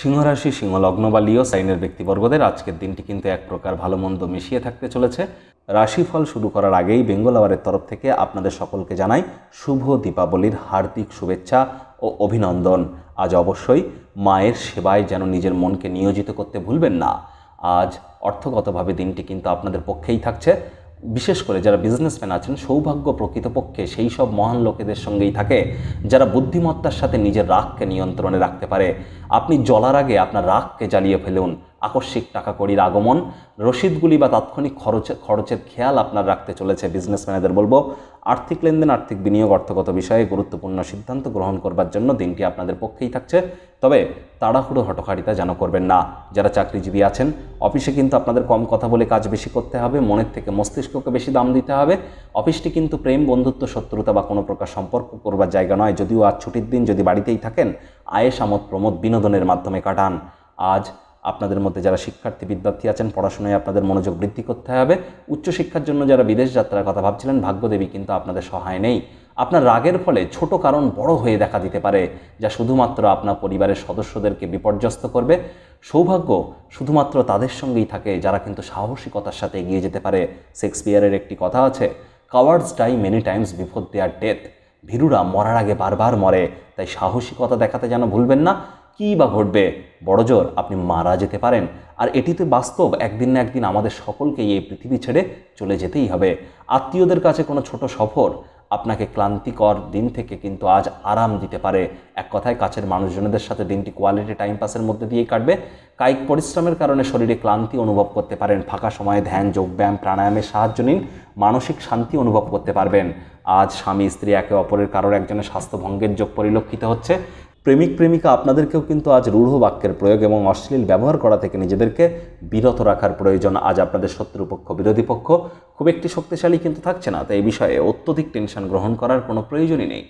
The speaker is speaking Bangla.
সিংহরাশি সিংহলগ্ন বা লিও সাইনের ব্যক্তিবর্গদের আজকের দিনটি কিন্তু এক প্রকার ভালো মন্দ মিশিয়ে থাকতে চলেছে রাশিফল শুরু করার আগেই বেঙ্গল আওয়ারের তরফ থেকে আপনাদের সকলকে জানাই শুভ দীপাবলির হার্দিক শুভেচ্ছা ও অভিনন্দন আজ অবশ্যই মায়ের সেবায় যেন নিজের মনকে নিয়োজিত করতে ভুলবেন না আজ অর্থগতভাবে দিনটি কিন্তু আপনাদের পক্ষেই থাকছে বিশেষ করে যারা বিজনেসম্যান আছেন সৌভাগ্য প্রকৃতপক্ষে সেই সব মহান লোকেদের সঙ্গেই থাকে যারা বুদ্ধিমত্তার সাথে নিজের রাগকে নিয়ন্ত্রণে রাখতে পারে আপনি জলার আগে আপনার রাগকে জ্বালিয়ে ফেলুন আকস্মিক টাকা করির আগমন রসিদগুলি বা তাৎক্ষণিক খরচের খরচের খেয়াল আপনার রাখতে চলেছে বিজনেসম্যানেদের বলবো আর্থিক লেনদেন আর্থিক বিনিয়োগ অর্থগত বিষয়ে গুরুত্বপূর্ণ সিদ্ধান্ত গ্রহণ করবার জন্য দিনটি আপনাদের পক্ষেই থাকছে তবে তাড়াহুড়ো হটকারিতা যেন করবেন না যারা চাকরিজীবী আছেন অফিসে কিন্তু আপনাদের কম কথা বলে কাজ বেশি করতে হবে মনের থেকে মস্তিষ্ককে বেশি দাম দিতে হবে অফিসটি কিন্তু প্রেম বন্ধুত্ব শত্রুতা বা কোনো প্রকার সম্পর্ক করবার জায়গা নয় যদিও আজ ছুটির দিন যদি বাড়িতেই থাকেন আয়ে আমোদ প্রমোদ বিনোদনের মাধ্যমে কাটান আজ আপনাদের মধ্যে যারা শিক্ষার্থী বিদ্যার্থী আছেন পড়াশোনায় আপনাদের মনোযোগ বৃদ্ধি করতে হবে উচ্চশিক্ষার জন্য যারা বিদেশ যাত্রার কথা ভাবছিলেন ভাগ্যদেবী কিন্তু আপনাদের সহায় নেই আপনার রাগের ফলে ছোট কারণ বড় হয়ে দেখা দিতে পারে যা শুধুমাত্র আপনার পরিবারের সদস্যদেরকে বিপর্যস্ত করবে সৌভাগ্য শুধুমাত্র তাদের সঙ্গেই থাকে যারা কিন্তু সাহসিকতার সাথে এগিয়ে যেতে পারে শেক্সপিয়ারের একটি কথা আছে cowards die many times before their death ভীরুরা মরার আগে বারবার মরে তাই সাহসিকতা দেখাতে যেন ভুলবেন না কী বা ঘটবে বড়জোর আপনি মারা যেতে পারেন আর এটি তো বাস্তব একদিন না একদিন আমাদের সকলকেই এই পৃথিবী ছেড়ে চলে যেতেই হবে আত্মীয়দের কাছে কোনো ছোট সফর আপনাকে ক্লান্তিকর দিন থেকে কিন্তু আজ আরাম দিতে পারে এক কথায় কাছের মানুষজনদের সাথে দিনটি কোয়ালিটি টাইম পাসের মধ্যে দিয়েই কাটবে কায়িক পরিশ্রমের কারণে শরীরে ক্লান্তি অনুভব করতে পারেন ফাঁকা সময়ে ধ্যান যোগব্যায়াম প্রাণায়ামের সাহায্য নিন মানসিক শান্তি অনুভব করতে পারবেন আজ স্বামী স্ত্রী একে অপরের কারোর একজনের স্বাস্থ্যভঙ্গের যোগ পরিলক্ষিত হচ্ছে প্রেমিক প্রেমিকা আপনাদেরকেও কিন্তু আজ রূঢ় বাক্যের প্রয়োগ এবং অশ্লীল ব্যবহার করা থেকে নিজেদেরকে বিরত রাখার প্রয়োজন আজ আপনাদের শত্রুপক্ষ বিরোধী পক্ষ খুব একটি শক্তিশালী কিন্তু থাকছে না তাই এই বিষয়ে অত্যধিক টেনশন গ্রহণ করার কোনো প্রয়োজনই নেই